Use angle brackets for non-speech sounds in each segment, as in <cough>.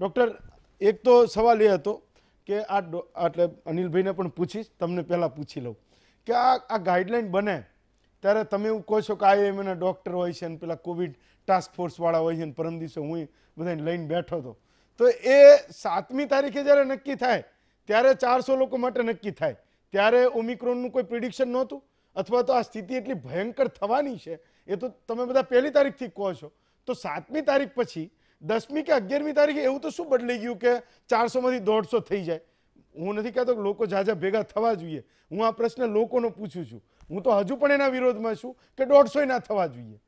doctor એક તો સવાલ એ હતો કે આ એટલે અનિલભાઈને પણ પૂછીશ તમને પહેલાં પૂછી લઉં કે આ આ ગાઈડલાઇન બને ત્યારે તમે એવું કહો છો કે આ એમના ડૉક્ટર હોય છે અને પેલા કોવિડ ટાસ્ક ફોર્સવાળા હોય છે અને પરમ દિવસે હું બધાને લઈને બેઠો હતો તો એ સાતમી તારીખે જ્યારે નક્કી થાય ત્યારે ચારસો લોકો માટે નક્કી થાય ત્યારે ઓમિક્રોનનું કોઈ પ્રિડિક્શન નહોતું અથવા તો આ સ્થિતિ એટલી ભયંકર થવાની છે એ તો તમે બધા પહેલી તારીખથી કહો છો તો સાતમી તારીખ પછી દસમી કે અગિયારમી તારીખે એવું તો શું બદલાઈ ગયું કે ચારસોમાંથી દોઢસો થઈ જાય હું નથી કહેતો કે લોકો ઝાઝા ભેગા થવા જોઈએ હું આ પ્રશ્ન લોકોનો પૂછું છું હું તો હજુ પણ એના વિરોધમાં છું કે દોઢસોય ના થવા જોઈએ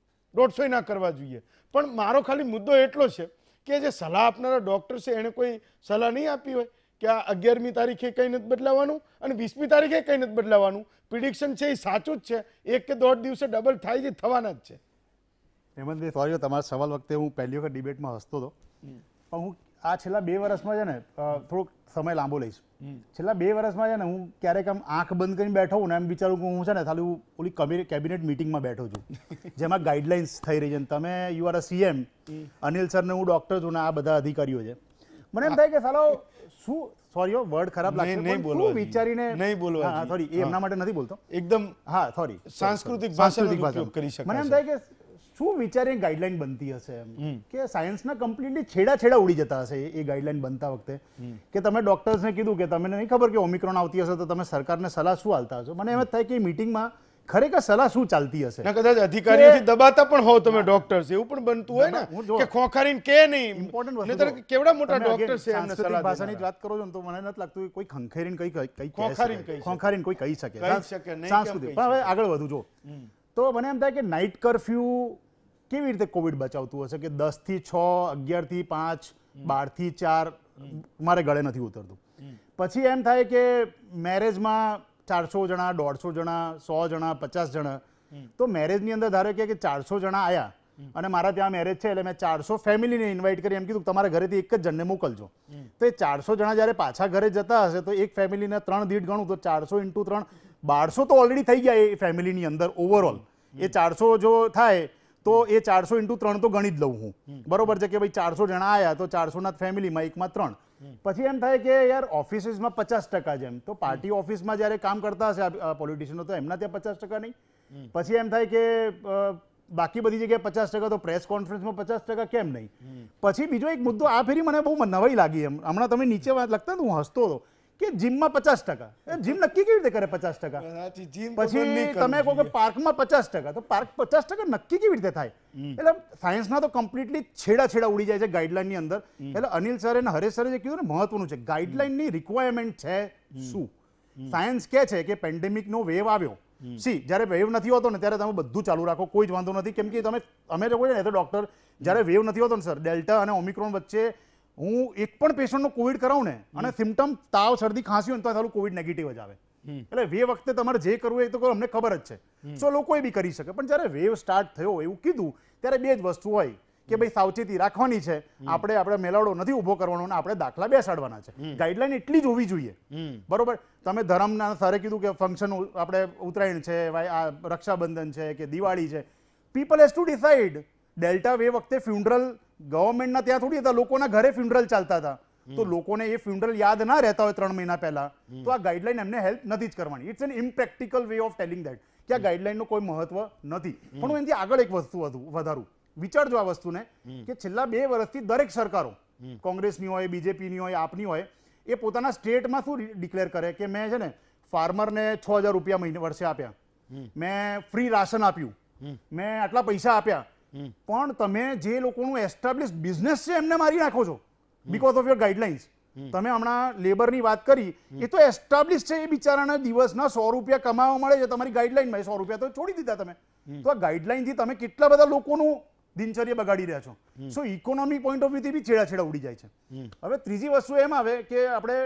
દોઢસોય ના કરવા જોઈએ પણ મારો ખાલી મુદ્દો એટલો છે કે જે સલાહ આપનારા ડૉક્ટર છે એણે કોઈ સલાહ નહીં આપી હોય કે આ અગિયારમી તારીખે કંઈ નથી બદલાવાનું અને વીસમી તારીખે કંઈ નથી બદલાવાનું પ્રિડિક્શન છે એ સાચું જ છે એક કે દોઢ દિવસે ડબલ થાય છે થવાના જ છે હેમંતભાઈ સોરી તમારા સવાલ વખતે હું પહેલી વખત ડિબેટમાં હસતો હતો પણ હું આ છેલ્લા બે વર્ષમાં છે ને થોડોક સમય લાંબો લઈશ છેલ્લા બે વર્ષમાં છે ને હું ક્યારેક આમ આંખ બંધ કરીને બેઠો હું ને એમ વિચારું કે હું છે ને ખાલી ઓલી કેબિનેટ મિટિંગમાં બેઠો છું <laughs> જેમાં ગાઈડલાઇન્સ થઈ રહી છે તમે you are a CM Anil સરને હું ડૉક્ટર છું ને આ બધા અધિકારીઓ છે મને એમ થાય કે સાલો શું સોરી વર્ડ ખરાબ લાગે નહીં બોલો વિચારીને નહીં બોલો હા સોરી એમના માટે નથી બોલતો એકદમ હા સોરી સાંસ્કૃતિક ભાષાનો કરી શકાય મને એમ થાય કે શું વિચારે ગાઈડલાઈન બનતી હશે એમ કે સાયન્સના કમ્પ્લીટલી છેડા છેડા ઉડી જતા હશે એ ગાઈડલાઈન બનતા વખતે કે તમે ડૉક્ટર્સને કીધું કે તમને નહીં ખબર કે ઓમિક્રોન આવતી હશે તો તમે સરકારને સલાહ શું હાલતા હશો મને એમ જ થાય કે મિટિંગમાં ખરેખર સલાહ શું ચાલતી હશે કદાચ અધિકારીઓથી દબાતા પણ હો તમે ડોક્ટર્સ એવું પણ બનતું હોય ને કે ખોખારીને કે નહીં ઇમ્પોર્ટન્ટ કેવડા મોટા ડોક્ટર છે એમને સલાહ ભાષાની વાત કરો છો તો મને નથી લાગતું કોઈ ખંખેરીને કઈ કઈ ખોખારીને કઈ ખોખારીને કોઈ કહી શકે કહી શકે નહીં સંસ્કૃતિ પણ હવે આગળ વધુ જો તો મને એમ થાય કે નાઇટ કરફ્યુ કેવી રીતે કોવિડ બચાવતું હશે કે દસથી છ અગિયારથી પાંચ બારથી ચાર મારે ગળે નથી ઉતરતું પછી એમ થાય કે મેરેજમાં ચારસો જણા દોઢસો જણા સો જણા પચાસ જણા તો મેરેજની અંદર ધારે કે ચારસો જણા આવ્યા અને મારા ત્યાં મેરેજ છે એટલે મેં ચારસો ફેમિલીને ઇન્વાઇટ કરી એમ કીધું તમારા ઘરેથી એક જ જણને મોકલજો તો એ ચારસો જણા જ્યારે પાછા ઘરે જતા હશે તો એક ફેમિલીને ત્રણ દીઠ ગણું તો ચારસો ઇન્ટુ ત્રણ બારસો તો ઓલરેડી થઈ ગયા એ ફેમિલીની અંદર ઓવરઓલ એ ચારસો જો થાય તો એ ચારસો ઇન્ટુ ત્રણ તો ગણી જ લઉં હું બરોબર છે કે ભાઈ ચારસો જણા આવ્યા તો ચારસોના ફેમિલીમાં એકમાં ત્રણ પછી એમ થાય કે યાર ઓફિસીસમાં પચાસ ટકા જેમ તો પાર્ટી ઓફિસમાં જ્યારે કામ કરતા હશે પોલિટિશિયનો તો એમના ત્યાં પચાસ ટકા નહીં પછી એમ થાય કે બાકી બધી જગ્યાએ પચાસ ટકા તો પ્રેસ કોન્ફરન્સમાં પચાસ ટકા કેમ નહીં પછી બીજો એક મુદ્દો આ ફેરી મને બહુ નવાઈ લાગી એમ હમણાં તમે નીચે વાત લખતા હું હસતો હતો કે જીમમાં પચાસ ટકા જીમ નક્કી કેવી રીતે કરે પચાસ ટકા પછી તમે કહો કે પાર્કમાં પચાસ ટકા તો પાર્ક પચાસ ટકા નક્કી કેવી રીતે થાય એટલે સાયન્સના તો કમ્પ્લીટલી છેડા છેડા ઉડી જાય છે ગાઈડલાઈનની અંદર એટલે અનિલ સર અને હરેશ સરે જે કીધું ને મહત્વનું છે ગાઈડલાઈનની રિક્વાયરમેન્ટ છે શું સાયન્સ કે છે કે પેન્ડેમિકનો વેવ આવ્યો સી જ્યારે વેવ નથી હોતો ને ત્યારે તમે બધું ચાલુ રાખો કોઈ જ વાંધો નથી કેમ કે તમે અમે લોકો છે ને તો ડોક્ટર જ્યારે વેવ નથી હોતો ને સર ડેલ્ટા અને ઓમિક્રોન વચ્ચે હું એક પણ પેશન્ટનો કોવિડ કરાવું ને અને સિમ્ટમ તાવ શરદી ખાંસી હોય તો સારું કોવિડ નેગેટિવ જ આવે એટલે વે વખતે તમારે જે કરવું એ તો અમને ખબર જ છે સો લોકો બી કરી શકે પણ જ્યારે વેવ સ્ટાર્ટ થયો એવું કીધું ત્યારે બે જ વસ્તુ હોય કે ભાઈ સાવચેતી રાખવાની છે આપણે આપણે મેલાવડો નથી ઉભો કરવાનો અને આપણે દાખલા બેસાડવાના છે ગાઈડલાઈન એટલી જ હોવી જોઈએ બરોબર તમે ધર્મના સારે કીધું કે ફંક્શન આપણે ઉત્તરાયણ છે ભાઈ આ રક્ષાબંધન છે કે દિવાળી છે people has to decide delta wave વખતે ફ્યુનરલ ગવર્મેન્ટના ત્યાં થોડી હતા લોકોના ઘરે ફ્યુનરલ ચાલતા હતા તો લોકોને એ ફ્યુનરલ યાદ ના રહેતા હોય ત્રણ મહિના પહેલા તો આ ગાઈડલાઈન એમને હેલ્પ નથી જ કરવાની it's an impractical way of telling that કે આ ગાઈડલાઈનનું કોઈ મહત્વ નથી પણ હું એનાથી આગળ એક વસ્તુ વધારું વિચારજો આ વસ્તુને કે છેલ્લા બે વર્ષથી દરેક સરકારો કોંગ્રેસની હોય બીજેપીની હોય આપની હોય એ પોતાના સ્ટેટમાં શું ડિક્લેર કરે કે મેં છે ને ફાર્મરને છ હજાર રૂપિયા મહિને વર્ષે આપ્યા મેં ફ્રી રાશન આપ્યું મેં આટલા પૈસા આપ્યા પણ તમે જે લોકોનું એસ્ટાબ્લિશ બિઝનેસ છે એમને મારી નાખો છો બીકોઝ ઓફ યોર ગાઈડલાઇન્સ તમે હમણાં લેબરની વાત કરી એ તો એસ્ટાબ્લિશ છે એ બિચારાને દિવસના સો રૂપિયા કમાવા મળે છે તમારી ગાઈડલાઇનમાં સો રૂપિયા તો છોડી દીધા તમે તો આ ગાઈડલાઇનથી તમે કેટલા બધા લોકોનું દિનચર્ય બગાડી રહ્યા છો સો ઇકોનોમિક પોઈન્ટ ઓફ વ્યૂથી બી છેડા છેડા ઉડી જાય છે હવે ત્રીજી વસ્તુ એમ આવે કે આપણે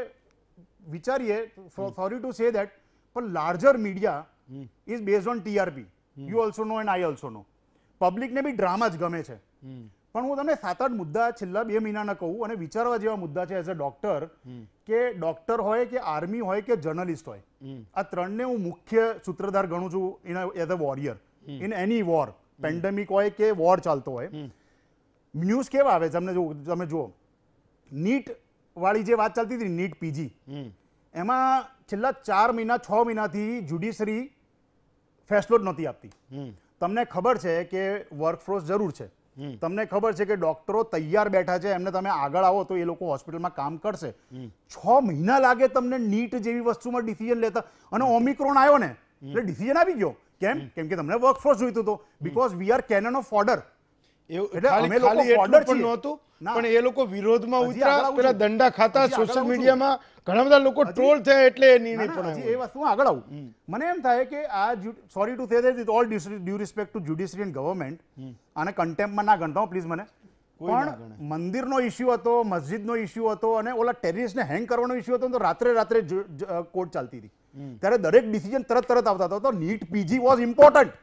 વિચારીએ સોરી ટુ સે દેટ પણ larger media is base on TRP you also know and I also know પબ્લિકને બી ડ્રામા જ ગમે છે પણ હું તમને સાત આઠ મુદ્દા છેલ્લા બે મહિનાના કહું અને વિચારવા જેવા મુદ્દા છે એઝ અ ડોક્ટર કે ડોક્ટર હોય કે આર્મી હોય કે જર્નલિસ્ટ હોય આ ત્રણને હું મુખ્ય સૂત્રધાર ગણું છું in as a warrior in any war pandemic હોય કે વોર ચાલતો હોય ન્યૂઝ કેવા આવે તમને જો તમે જુઓ નીટ વાળી જે વાત ચાલતી હતી નીટ પીજી એમાં છેલ્લા ચાર મહિના છ મહિનાથી જ્યુડિશરી ફેસલો જ નહોતી આપતી તમને ખબર છે કે વર્કફોર્સ જરૂર છે તમને ખબર છે કે ડોક્ટરો તૈયાર બેઠા છે એમને તમે આગળ આવો તો એ લોકો હોસ્પિટલમાં કામ કરશે છ મહિના લાગે તમને નીટ જેવી વસ્તુમાં ડિસિઝન લેતા અને ઓમિક્રોન આવ્યો ને એટલે ડિસિઝન આવી ગયો કેમ કેમ કે તમને વર્કફોર્સ જોઈતું હતું because we are canon of order પણ એ ગવર્મેન્ટ આને કન્ટેમ્પમાં ના ગણતો પ્લીઝ મને મંદિરનો ઇસ્યુ હતો મસ્જિદ નો ઇસ્યુ હતો અને ઓલા ટેરિસ ને હેંગ કરવાનો ઇસ્યુ હતો રાત્રે રાત્રે કોર્ટ ચાલતી હતી ત્યારે દરેક ડિસિઝન તરત તરત આવતા હતા તો નીટ પીજી વોઝ ઇમ્પોર્ટન્ટ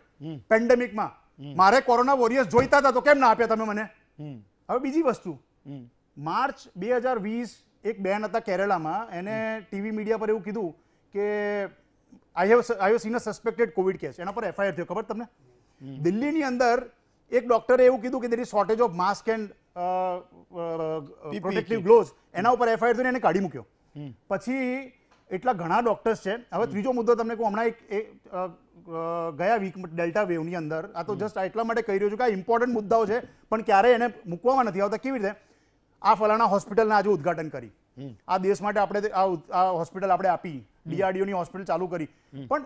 પેન્ડેમિકમાં મારે કોરોના વોરિયર્સ જોઈતા હતા તો કેમ ના આપ્યા તમે મને હવે બીજી વસ્તુ માર્ચ બે હજાર વીસ એક બેન હતા કેરેલામાં એને ટીવી મીડિયા પર એવું કીધું કે I have I seen a suspected COVID case એના પર એફઆઈઆર થયો ખબર તમને દિલ્હીની અંદર એક ડોક્ટરે એવું કીધું કે there is shortage of mask and protective gloves એના ઉપર એફઆઈઆર થઈને એને કાઢી મૂક્યો પછી એટલા ઘણા ડોક્ટર્સ છે હવે ત્રીજો મુદ્દો તમને કહું હમણાં એક ગયા વીક ડેલ્ટા વેવની અંદર આ તો જસ્ટ એટલા માટે કહી રહ્યો છું કે આ ઇમ્પોર્ટન્ટ મુદ્દાઓ છે પણ ક્યારે એને મૂકવામાં નથી આવતા કેવી રીતે આ ફલાણા હોસ્પિટલના આજે ઉદઘાટન કરી આ દેશ માટે આપણે આ હોસ્પિટલ આપણે આપી ડીઆરડીઓની હોસ્પિટલ ચાલુ કરી પણ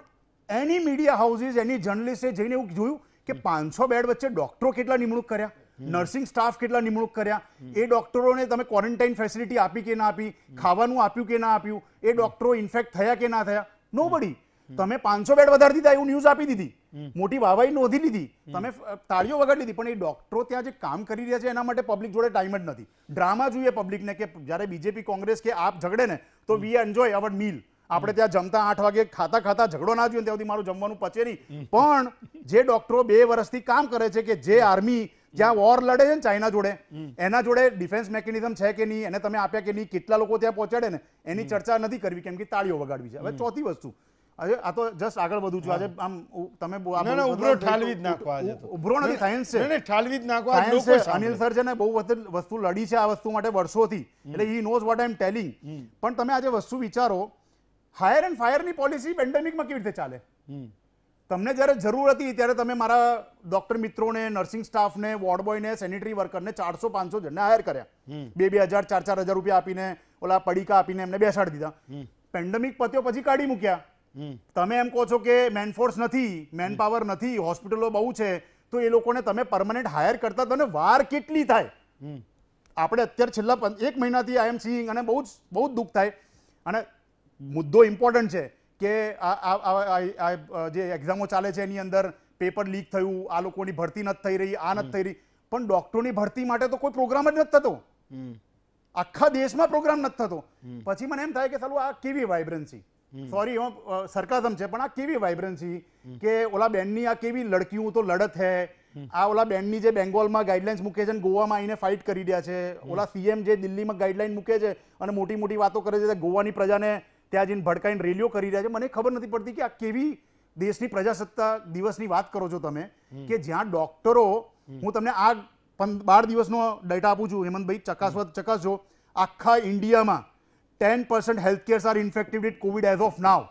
એની મીડિયા હાઉસીસ એની જર્નલિસ્ટે જઈને એવું જોયું કે પાંચસો બેડ વચ્ચે ડોક્ટરો કેટલા નિમણૂક કર્યા નર્સિંગ સ્ટાફ કેટલા નિમણૂક કર્યા એ ડોક્ટરોને તમે ક્વોરન્ટાઇન ફેસિલિટી આપી કે ના આપી ખાવાનું આપ્યું કે ના આપ્યું એ ડોક્ટરો ઇન્ફેક્ટ થયા કે ના થયા નો બડી તમે પાંચસો બેડ વધારી દીધા એવું ન્યૂઝ આપી દીધી મોટી વાવાઈ નોંધી લીધી તમે તાળીઓ વગર લીધી પણ એ ડોક્ટરો ત્યાં જે કામ કરી રહ્યા છે એના માટે પબ્લિક જોડે ટાઈમ જ નથી ડ્રામા જોઈએ પબ્લિકને કે જ્યારે બીજેપી કોંગ્રેસ કે આપ ઝઘડે ને તો વી એન્જોય અવર મીલ આપણે ત્યાં જમતા આઠ વાગે ખાતા ખાતા ઝઘડો ના જોઈએ ત્યાં સુધી મારું જમવાનું પચે નહીં પણ જે ડોક્ટરો બે વર્ષથી કામ કરે છે કે જે આર્મી જ્યાં વોર લડે છે ને ચાઇના જોડે એના જોડે ડિફેન્સ મેકેનિઝમ છે કે નહીં એને તમે આપ્યા કે નહીં કેટલા લોકો ત્યાં પહોંચાડે ને એની ચર્ચા નથી કરવી કેમ કે તાળીઓ વગાડવી છે હવે ચોથી વસ્તુ આજે આ તો જસ્ટ આગળ વધું છું આજે આમ તમે ઉભરો ઠાલવી જ નાખવા આજે ઉભરો નથી સાયન્સ છે ને ઠાલવી જ નાખવા લોકો અનિલ સર છે ને બહુ વસ્તુ લડી છે આ વસ્તુ માટે વર્ષોથી એટલે he knows what I am telling પણ તમે આજે વસ્તુ વિચારો હાયર એન્ડ ફાયરની પોલિસી પેન્ડેમિકમાં કેવી રીતે ચાલે તમને જ્યારે જરૂર હતી ત્યારે તમે મારા ડોક્ટર મિત્રોને નર્સિંગ સ્ટાફને વોર્ડ બોયને સેનિટરી વર્કરને ચારસો પાંચસો જણને હાયર કર્યા બે બે હજાર ચાર ચાર હજાર રૂપિયા આપીને ઓલા પડીકા આપીને એમને બેસાડી દીધા પેન્ડેમિક પત્યો પછી કાઢી મૂક્યા તમે એમ કહો છો કે મેનફોર્સ નથી મેનપાવર નથી હોસ્પિટલો બહુ છે તો એ લોકોને તમે પરમનન્ટ હાયર કરતા તને વાર કેટલી થાય આપણે અત્યારે છેલ્લા એક મહિનાથી આઈ એમ સીઈંગ અને બહુ જ બહુ જ દુઃખ થાય અને મુદ્દો ઇમ્પોર્ટન્ટ છે કે આ જે એક્ઝામો ચાલે છે એની અંદર પેપર લીક થયું આ લોકોની ભરતી નથી થઈ રહી આ નથી થઈ રહી પણ ડોક્ટરોની ભરતી માટે તો કોઈ પ્રોગ્રામ જ નથી થતો આખા દેશમાં પ્રોગ્રામ નથી થતો પછી મને એમ થાય કે સાલું આ કેવી વાઇબ્રન્સી સોરી એમાં સરકાઝમ છે પણ આ કેવી વાઇબ્રન્સી કે ઓલા બેન્ડની આ કેવી લડકીઓ તો લડત હે આ ઓલા બેન્ડની જે બેંગોલમાં ગાઈડલાઇન્સ મૂકે છે ગોવામાં આવીને ફાઇટ કરી રહ્યા છે ઓલા સીએમ જે દિલ્હીમાં ગાઈડલાઇન મૂકે છે અને મોટી મોટી વાતો કરે છે ગોવાની પ્રજાને ત્યાં જઈને ભડકાઈને રેલીઓ કરી રહ્યા છે મને ખબર નથી પડતી કે આ કેવી દેશની પ્રજાસત્તાક દિવસની વાત કરો છો તમે કે જ્યાં ડોક્ટરો હું તમને આ બાર દિવસનો ડેટા આપું છું હેમંતભાઈ ચકાસવા ચકાસજો આખા ઇન્ડિયામાં 10% health cares are infected with COVID as of now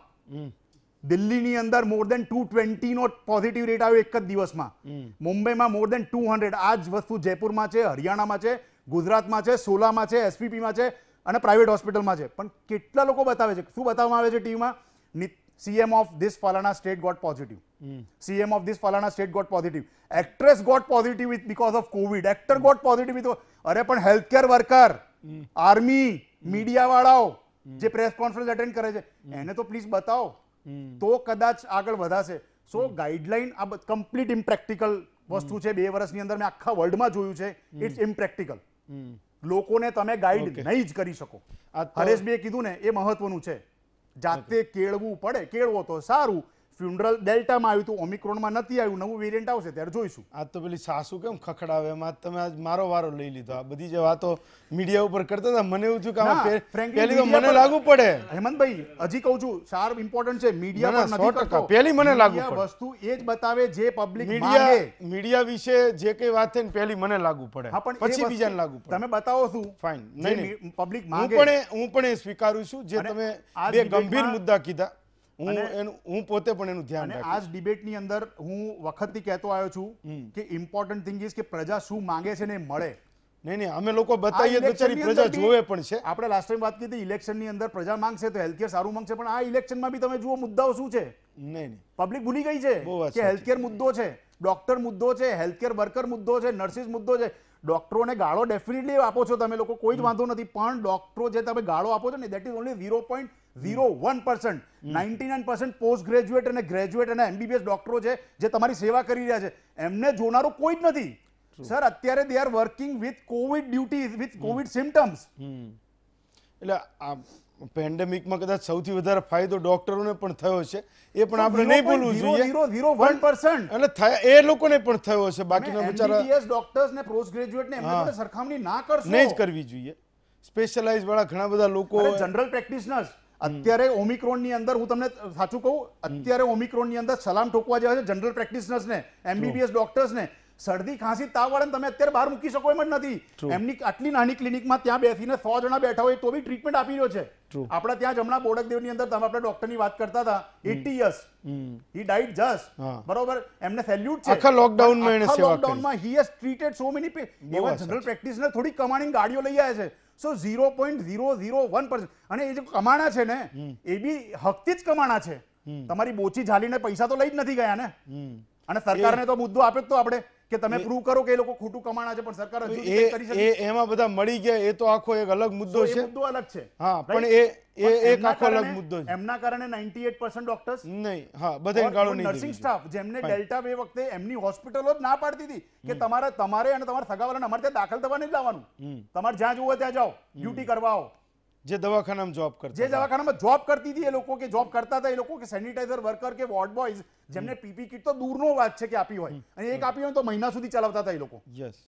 દિલ્હીની અંદર મોર દેન ટુ ટ્વેન્ટીનો પોઝિટિવ રેટ આવ્યો એક જ દિવસમાં મુંબઈમાં મોર દેન ટુ હંડ્રેડ આ જ વસ્તુ જયપુરમાં છે હરિયાણામાં છે ગુજરાતમાં છે સોલામાં છે એસપીપીમાં છે અને પ્રાઇવેટ હોસ્પિટલમાં છે પણ કેટલા લોકો બતાવે છે શું બતાવવામાં આવે છે ટીવીમાં સીએમ ઓફ ધીસ ફલાણા state got positive CM of this ફલાણા state got positive actress got positive with because of COVID actor got positive with અરે પણ હેલ્થકેર વર્કર આર્મી મીડિયાવાળાઓ જે પ્રેસ કોન્ફરન્સ અટેન્ડ કરે છે એને તો પ્લીઝ બતાવો તો કદાચ આગળ વધાશે સો ગાઈડલાઈન આ કમ્પ્લીટ ઇમ્પ્રેક્ટિકલ વસ્તુ છે બે વર્ષની અંદર મેં આખા વર્લ્ડમાં જોયું છે ઇટ્સ ઇમ્પ્રેક્ટિકલ લોકોને તમે ગાઈડ નહીં જ કરી શકો હરેશભાઈએ કીધું ને એ મહત્વનું છે જાતે કેળવું પડે કેળવો તો સારું ફ્યુનરલ ડેલ્ટામાં આવ્યું હતું ઓમિક્રોનમાં નથી આવ્યું નવું વેરિયન્ટ આવશે ત્યારે જોઈશું આજ તો પેલી સાસુ કેમ ખખડાવે એમાં તમે આજ મારો વારો લઈ લીધો આ બધી જે વાતો મીડિયા ઉપર કરતા હતા મને એવું થયું કે પહેલી તો મને લાગુ પડે હેમંતભાઈ હજી કહું છું સાર ઇમ્પોર્ટન્ટ છે મીડિયા પર નથી કરતો પહેલી મને લાગુ પડે વસ્તુ એ જ બતાવે જે પબ્લિક મીડિયા મીડિયા વિશે જે કઈ વાત છે ને પહેલી મને લાગુ પડે હા પણ પછી બીજાને લાગુ પડે તમે બતાવો છું ફાઇન નહીં પબ્લિક માંગે હું પણ હું પણ એ સ્વીકારું છું જે તમે બે ગંભીર મુદ્દા કીધા હું હું પોતે પણ એનું ધ્યાન આજ ડિબેટ ની અંદર હું વખતથી કહેતો આવ્યો છું કે ઇમ્પોર્ટન્ટ થિંગ ઇઝ કે પ્રજા શું માંગે છે ને મળે નહીં નહીં અમે લોકો બતાવીએ બચારી પ્રજા જોવે પણ છે આપણે લાસ્ટ ટાઈમ વાત કરી ઇલેક્શનની અંદર પ્રજા માંગશે તો હેલ્થકેર સારું માંગશે પણ આ ઇલેક્શનમાં બી તમે જુઓ મુદ્દાઓ શું છે નહીં પબ્લિક ભૂલી ગઈ છે કે હેલ્થકેર મુદ્દો છે ડોક્ટર મુદ્દો છે હેલ્થકેર વર્કર મુદ્દો છે નર્સિસ મુદ્દો છે ડોક્ટરોને ગાળો ડેફિનેટલી આપો છો તમે લોકો કોઈ જ વાંધો નથી પણ ડોક્ટરો જે તમે ગાળો આપો છો ને that is only zero point zero one percent ninety nine percent post graduate અને ગ્રેજ્યુએટ અને એમબીબીએસ ડોક્ટરો છે જે તમારી સેવા કરી રહ્યા છે એમને જોનારું કોઈ જ નથી સર અત્યારે they are working with COVID duty with COVID symptoms એટલે પેન્ડેમિકમાં કદાચ સૌથી વધારે ફાયદો ડોક્ટરોને પણ થયો છે એ પણ આપણે નહીં ભૂલવું જોઈએ એટલે એ લોકોને પણ થયો છે બાકીના બિચારા ડોક્ટર્સ ને પોસ્ટ ગ્રેજ્યુએટ ને એમને સરખામણી ના કરશો નહીં જ કરવી જોઈએ સ્પેશિયલાઇઝ વાળા ઘણા બધા લોકો જનરલ પ્રેક્ટિશનર્સ અત્યારે ઓમિક્રોન ની અંદર હું તમને સાચું કહું અત્યારે ઓમિક્રોન ની અંદર સલામ ઠોકવા જેવા છે જનરલ પ્રેક્ટિશનર્સ ને એમબીબીએસ ડોક્ટર્સ ને શરદી ખાંસી તાવ વાળાને તમે અત્યારે બહાર મૂકી શકો એમ જ નથી એમની આટલી નાની ક્લિનિકમાં ત્યાં બેસીને સો જણા બેઠા હોય તો બી ટ્રીટમેન્ટ આપી રહ્યો છે આપણા ત્યાં જ હમણાં બોડકદેવની અંદર તમે આપણે ડોક્ટરની વાત કરતા હતા eighty years he died just બરોબર એમને સેલ્યુટ છે આખા લોકડાઉન માં એને સેવા લોકડાઉન માં he has treated so many એવા જનરલ પ્રેક્ટિશનર થોડી કમાણી ગાડીઓ લઈ આવ્યા છે સો 0.001% અને એ જે કમાણા છે ને એ બી હકથી જ કમાણા છે તમારી બોચી ઝાલીને પૈસા તો લઈ જ નથી ગયા ને અને સરકારને તો મુદ્દો આપે તો આપણે કે તમે પ્રૂવ કરો કે એ લોકો ખોટું કમાણા છે પણ સરકાર હજુ કરી શકે એમાં બધા મળી ગયા એ તો આખો એક અલગ મુદ્દો છે મુદ્દો અલગ છે હા પણ એ એ એક આખો અલગ મુદ્દો છે એમના કારણે 98% ડોક્ટર્સ નહીં હા બધા ગાળો નહીં નર્સિંગ સ્ટાફ જેમને ડેલ્ટા વે વખતે એમની હોસ્પિટલો જ ના પાડતી હતી કે તમારે તમારે અને તમારા સગાવાળાને અમારે ત્યાં દાખલ થવા નહીં લાવવાનું તમારે જ્યાં જવું ત્યાં જાઓ ડ્યુટી કરવા આવો જે દવાખાનામાં જોબ કરતી જે દવાખાનામાં જોબ કરતી હતી એ લોકો કે જોબ કરતા હતા એ લોકો કે સેનિટાઈઝર વર્કર કે વોર્ડ બોયઝ જેમને પીપી કિટ તો દૂરનો વાત છે કે આપી હોય અને એક આપી હોય તો મહિના સુધી ચલાવતા હતા એ લોકો યસ